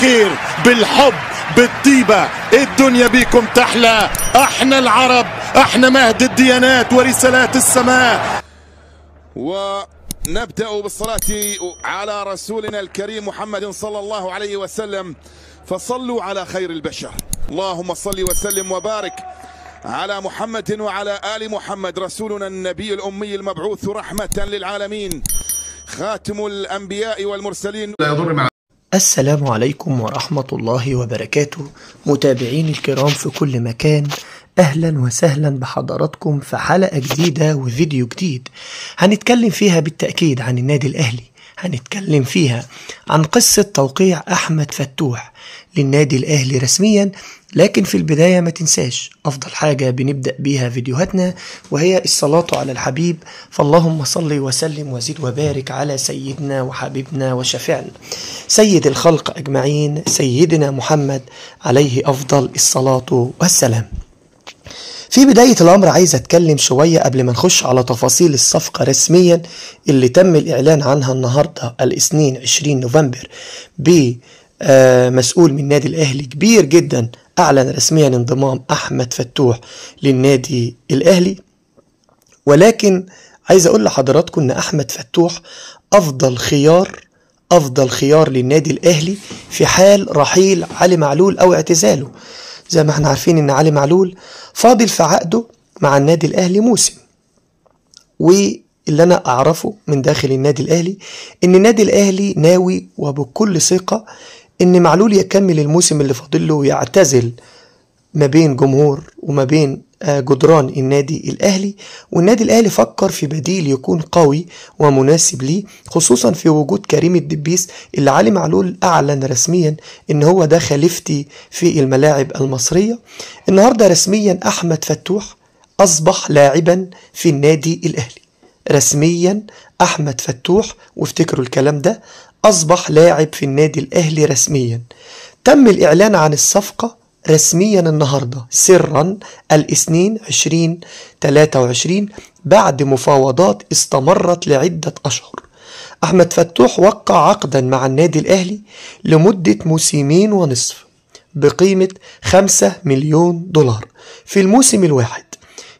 بالخير بالحب بالطيبة الدنيا بيكم تحلى احنا العرب احنا مهد الديانات ورسالات السماء ونبدأ بالصلاة على رسولنا الكريم محمد صلى الله عليه وسلم فصلوا على خير البشر اللهم صل وسلم وبارك على محمد وعلى آل محمد رسولنا النبي الأمي المبعوث رحمة للعالمين خاتم الأنبياء والمرسلين لا يضر مع السلام عليكم ورحمة الله وبركاته متابعين الكرام في كل مكان أهلا وسهلا بحضراتكم في حلقة جديدة وفيديو جديد هنتكلم فيها بالتأكيد عن النادي الأهلي هنتكلم فيها عن قصة توقيع أحمد فتوح للنادي الأهلي رسميا لكن في البداية ما تنساش أفضل حاجة بنبدأ بيها فيديوهاتنا وهي الصلاة على الحبيب فاللهم صل وسلم وزد وبارك على سيدنا وحبيبنا وشفعنا سيد الخلق أجمعين سيدنا محمد عليه أفضل الصلاة والسلام في بداية الأمر عايز أتكلم شوية قبل ما نخش على تفاصيل الصفقة رسميا اللي تم الإعلان عنها النهاردة الاثنين 20 نوفمبر بمسؤول آه، من نادي الأهلي كبير جدا أعلن رسميا انضمام أحمد فتوح للنادي الأهلي ولكن عايز أقول لحضراتكم إن أحمد فتوح أفضل خيار أفضل خيار للنادي الأهلي في حال رحيل علي معلول أو اعتزاله زي ما احنا عارفين ان علي معلول فاضل في عقده مع النادي الاهلي موسم واللي انا اعرفه من داخل النادي الاهلي ان النادي الاهلي ناوي وبكل ثقه ان معلول يكمل الموسم اللي فاضله ويعتزل ما بين جمهور وما بين آه، جدران النادي الأهلي والنادي الأهلي فكر في بديل يكون قوي ومناسب ليه خصوصا في وجود كريم الدبيس اللي علي معلول أعلن رسميا إن هو ده خليفتي في الملاعب المصرية النهاردة رسميا أحمد فتوح أصبح لاعبا في النادي الأهلي رسميا أحمد فتوح وافتكروا الكلام ده أصبح لاعب في النادي الأهلي رسميا تم الإعلان عن الصفقة رسميا النهاردة سرا الاثنين عشرين تلاتة وعشرين بعد مفاوضات استمرت لعدة أشهر أحمد فتوح وقع عقدا مع النادي الأهلي لمدة موسمين ونصف بقيمة خمسة مليون دولار في الموسم الواحد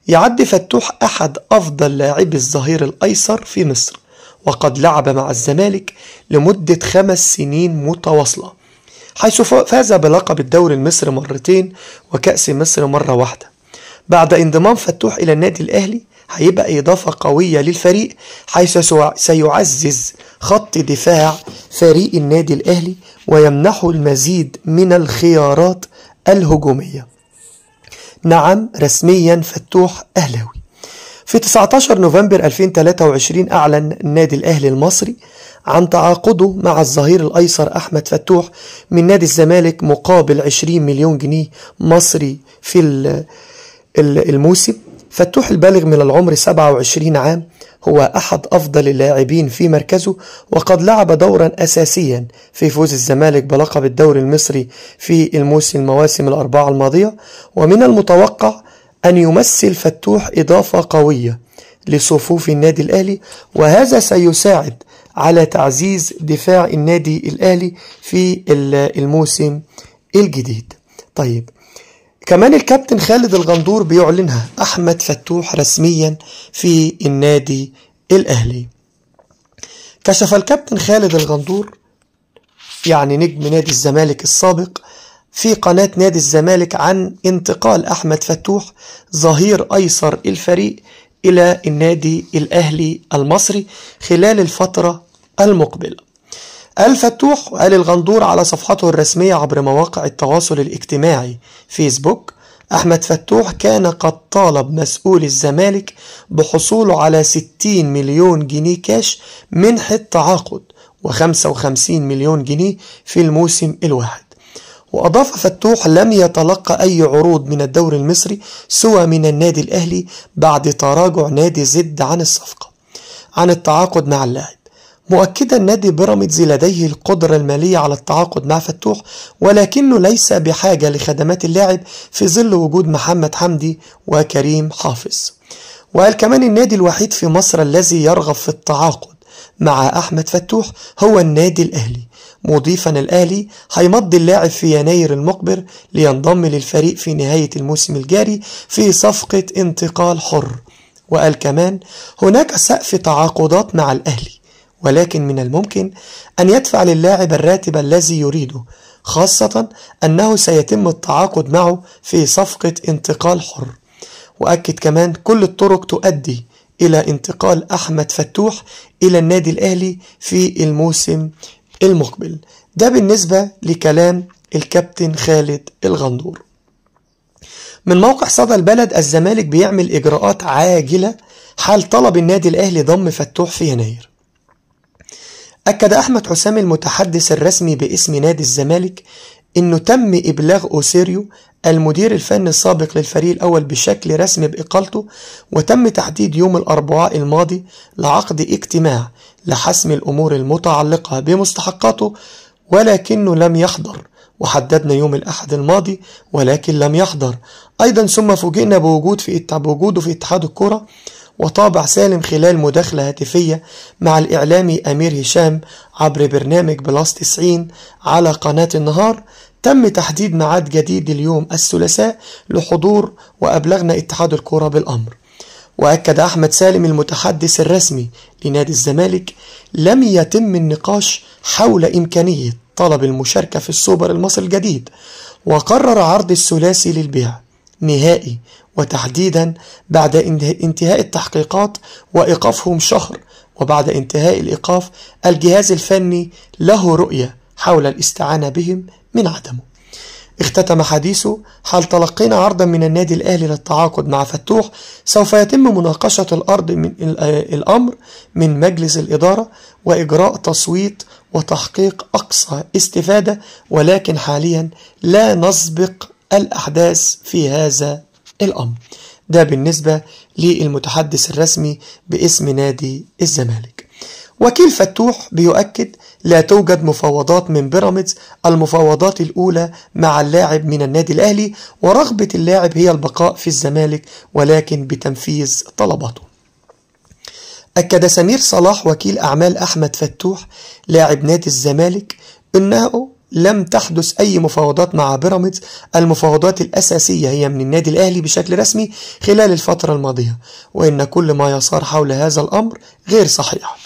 يعد فتوح أحد أفضل لاعبي الظهير الأيسر في مصر وقد لعب مع الزمالك لمدة خمس سنين متواصلة حيث فاز بلقب الدوري المصري مرتين وكأس مصر مرة واحدة بعد انضمام فتوح إلى النادي الأهلي هيبقى إضافة قوية للفريق حيث سيعزز خط دفاع فريق النادي الأهلي ويمنحه المزيد من الخيارات الهجومية نعم رسميا فتوح أهلاوي في 19 نوفمبر 2023 أعلن النادي الأهلي المصري عن تعاقده مع الظهير الأيسر أحمد فتوح من نادي الزمالك مقابل 20 مليون جنيه مصري في الموسم فتوح البالغ من العمر 27 عام هو أحد أفضل اللاعبين في مركزه وقد لعب دورا أساسيا في فوز الزمالك بلقب الدوري المصري في الموسم المواسم الأربعة الماضية ومن المتوقع أن يمثل فتوح إضافة قوية لصفوف النادي الأهلي وهذا سيساعد على تعزيز دفاع النادي الأهلي في الموسم الجديد طيب كمان الكابتن خالد الغندور بيعلنها أحمد فتوح رسميا في النادي الأهلي كشف الكابتن خالد الغندور يعني نجم نادي الزمالك السابق في قناة نادي الزمالك عن انتقال أحمد فتوح ظهير أيسر الفريق إلى النادي الأهلي المصري خلال الفترة المقبلة الفتوح قال الغندور على صفحته الرسمية عبر مواقع التواصل الاجتماعي فيسبوك أحمد فتوح كان قد طالب مسؤول الزمالك بحصوله على 60 مليون جنيه كاش منحة تعاقد و55 مليون جنيه في الموسم الواحد وأضاف فتوح لم يتلقى أي عروض من الدوري المصري سوى من النادي الأهلي بعد تراجع نادي زد عن الصفقة عن التعاقد مع اللاعب مؤكدا نادي بيراميدز لديه القدرة المالية على التعاقد مع فتوح ولكنه ليس بحاجة لخدمات اللاعب في ظل وجود محمد حمدي وكريم حافظ وقال كمان النادي الوحيد في مصر الذي يرغب في التعاقد مع أحمد فتوح هو النادي الأهلي مضيفا الأهلي هيمضي اللاعب في يناير المقبل لينضم للفريق في نهاية الموسم الجاري في صفقة انتقال حر وقال كمان هناك سقف تعاقدات مع الأهلي ولكن من الممكن أن يدفع للاعب الراتب الذي يريده خاصة أنه سيتم التعاقد معه في صفقة انتقال حر وأكد كمان كل الطرق تؤدي إلى انتقال أحمد فتوح إلى النادي الأهلي في الموسم المقبل ده بالنسبة لكلام الكابتن خالد الغندور من موقع صدى البلد الزمالك بيعمل إجراءات عاجلة حال طلب النادي الأهلي ضم فتوح في يناير أكد أحمد حسام المتحدث الرسمي باسم نادي الزمالك إنه تم إبلاغ أوسيريو المدير الفني السابق للفريق الأول بشكل رسمي بإقالته وتم تحديد يوم الأربعاء الماضي لعقد اجتماع لحسم الأمور المتعلقة بمستحقاته ولكنه لم يحضر وحددنا يوم الأحد الماضي ولكن لم يحضر أيضا ثم فوجئنا بوجود في بوجوده في اتحاد الكرة وطابع سالم خلال مداخلة هاتفية مع الإعلامي أمير هشام عبر برنامج بلاس 90 على قناة النهار تم تحديد ميعاد جديد اليوم الثلاثاء لحضور وأبلغنا اتحاد الكرة بالأمر وأكد أحمد سالم المتحدث الرسمي لنادي الزمالك لم يتم النقاش حول إمكانية طلب المشاركة في السوبر المصري الجديد وقرر عرض الثلاثي للبيع نهائي وتحديدا بعد انتهاء التحقيقات وإيقافهم شهر وبعد انتهاء الإيقاف الجهاز الفني له رؤية حول الاستعانة بهم من عدمه اختتم حديثه حال تلقينا عرضا من النادي الأهلي للتعاقد مع فتوح سوف يتم مناقشة الأرض من آه، الأمر من مجلس الإدارة وإجراء تصويت وتحقيق أقصى استفادة ولكن حاليا لا نسبق الأحداث في هذا الأمر ده بالنسبة للمتحدث الرسمي باسم نادي الزمالك وكيل فتوح بيؤكد لا توجد مفاوضات من بيراميدز المفاوضات الأولى مع اللاعب من النادي الأهلي ورغبة اللاعب هي البقاء في الزمالك ولكن بتنفيذ طلباته أكد سمير صلاح وكيل أعمال أحمد فتوح لاعب نادي الزمالك أنه لم تحدث أي مفاوضات مع بيراميدز المفاوضات الأساسية هي من النادي الأهلي بشكل رسمي خلال الفترة الماضية وإن كل ما يصار حول هذا الأمر غير صحيح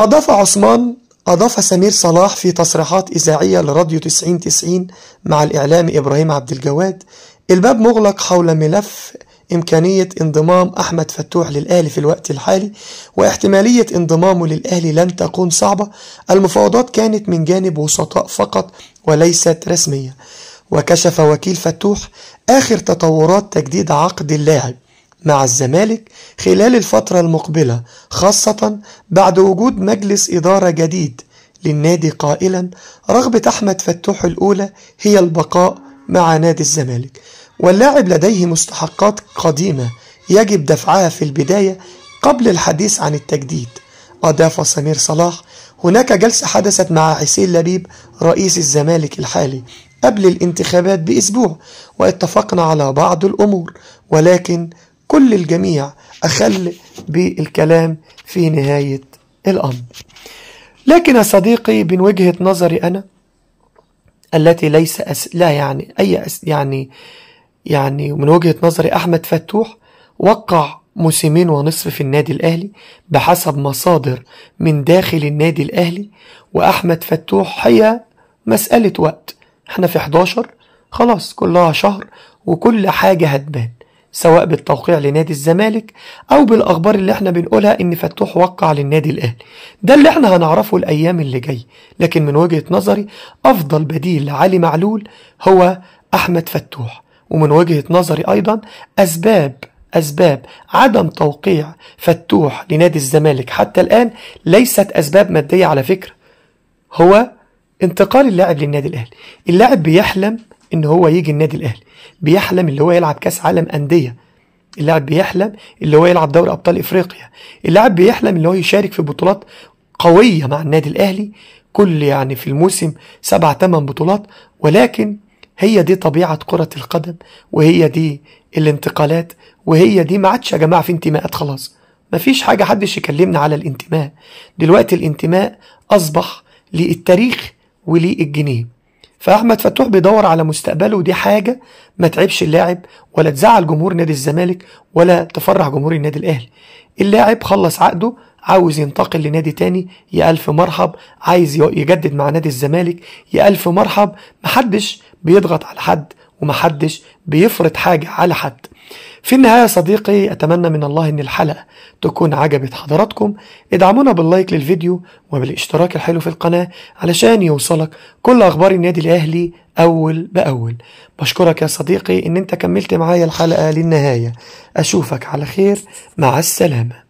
أضاف عثمان أضاف سمير صلاح في تصريحات إذاعية لراديو 90 90 مع الإعلامي إبراهيم عبد الجواد الباب مغلق حول ملف إمكانية انضمام أحمد فتوح للأهلي في الوقت الحالي واحتمالية انضمامه للأهلي لن تكون صعبة المفاوضات كانت من جانب وسطاء فقط وليست رسمية وكشف وكيل فتوح آخر تطورات تجديد عقد اللاعب مع الزمالك خلال الفترة المقبلة خاصة بعد وجود مجلس إدارة جديد للنادي قائلا رغبة أحمد فتوح الأولى هي البقاء مع نادي الزمالك واللاعب لديه مستحقات قديمة يجب دفعها في البداية قبل الحديث عن التجديد أضاف سمير صلاح هناك جلسة حدثت مع حسين لبيب رئيس الزمالك الحالي قبل الانتخابات بأسبوع واتفقنا على بعض الأمور ولكن كل الجميع أخل بالكلام في نهاية الأمر لكن يا صديقي من وجهة نظري أنا التي ليس أس... لا يعني أي أس... يعني يعني من وجهة نظري أحمد فتوح وقع موسمين ونصف في النادي الأهلي بحسب مصادر من داخل النادي الأهلي وأحمد فتوح هي مسألة وقت احنا في 11 خلاص كلها شهر وكل حاجة هتبان سواء بالتوقيع لنادي الزمالك او بالاخبار اللي احنا بنقولها ان فتوح وقع للنادي الاهلي ده اللي احنا هنعرفه الايام اللي جاي لكن من وجهه نظري افضل بديل لعلي معلول هو احمد فتوح ومن وجهه نظري ايضا اسباب أسباب عدم توقيع فتوح لنادي الزمالك حتى الآن ليست أسباب مادية على فكرة هو انتقال اللاعب للنادي الأهلي اللاعب بيحلم ان هو يجي النادي الاهلي بيحلم اللي هو يلعب كاس عالم انديه اللاعب بيحلم اللي هو يلعب دوري ابطال افريقيا اللاعب بيحلم اللي هو يشارك في بطولات قويه مع النادي الاهلي كل يعني في الموسم سبع ثمان بطولات ولكن هي دي طبيعه كره القدم وهي دي الانتقالات وهي دي ما عادش يا جماعه في انتماءات خلاص مفيش حاجه حدش يكلمنا على الانتماء دلوقتي الانتماء اصبح للتاريخ وللجنيه فاحمد فتوح بيدور على مستقبله ودي حاجه ما تعبش اللاعب ولا تزعل جمهور نادي الزمالك ولا تفرح جمهور النادي الاهلي اللاعب خلص عقده عاوز ينتقل لنادي تاني يا ألف مرحب عايز يجدد مع نادي الزمالك يا ألف مرحب محدش بيضغط على حد ومحدش بيفرض حاجة على حد في النهاية صديقي أتمنى من الله أن الحلقة تكون عجبت حضراتكم ادعمونا باللايك للفيديو وبالاشتراك الحلو في القناة علشان يوصلك كل أخبار النادي الأهلي أول بأول بشكرك يا صديقي أن أنت كملت معايا الحلقة للنهاية أشوفك على خير مع السلامة